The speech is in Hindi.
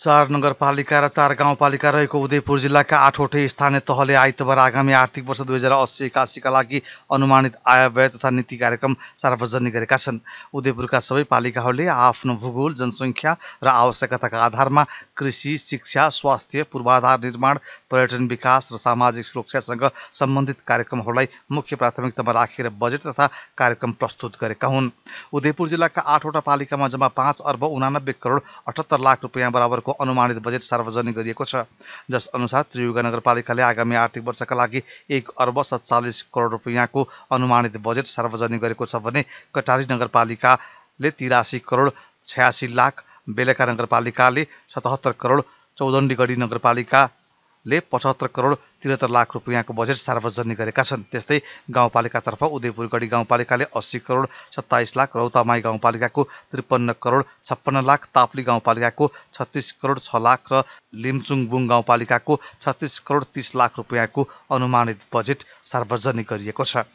चार नगरपालिका र चार गाउँपालिका रहेको उदयपुर जिल्लाका आठवटै स्थानीय तहले आइतबार आगामी आर्थिक वर्ष दुई हजार अस्सी एकासीका लागि अनुमानित आय व्यय तथा नीति कार्यक्रम सार्वजनिक उदयपुर का सब सबै भूगोल जनसंख्या भूगोल जनसङ्ख्या र आवश्यकताका आधारमा कृषि शिक्षा स्वास्थ्य पूर्वाधार निर्माण पर्यटन विकास र सामाजिक सुरक्षासँग संबंधित कार्यक्रम मुख्य प्राथमिकता में राखेर बजेट तथा कार्यक्रम प्रस्तुत करदयपुर जिला का आठवटा आठवटा में जमा पांच अर्ब उनानब्बे करोड अठहत्तर लाख रुपया बराबर नगरपालिकाको अनुमानित बजेट सार्वजनिक गरिएको अनुसार त्रियुगा नगरपालिकाले आगामी आर्थिक वर्ष का एक अर्ब सत्तालीस करोड रुपियाँको अनुमानित बजेट सार्वजनिक गरेको कटारी नगरपालिक तिरासी करोड छियासी लाख बेलका नगरपालिकाले सतहत्तर करोड चौदंडीगढ़ी नगरपालिका ले पचहत्तर करोड त्रिहत्तर लाख रुपियाँको बजेट सार्वजनिक गरेका छन् त्यस्तै गाउँपालिकातर्फ उदयपुरगढी गाउँपालिकाले अस्सी करोड सत्ताइस लाख रौतामाई गाउँपालिकाको त्रिपन्न करोड छप्पन्न लाख ताप्ली गाउँपालिकाको छत्तिस करोड छ लाख र लिमचुङबुङ गाउँपालिकाको छत्तिस करोड तिस लाख रुपियाँको अनुमानित बजेट सार्वजनिक गरिएको छ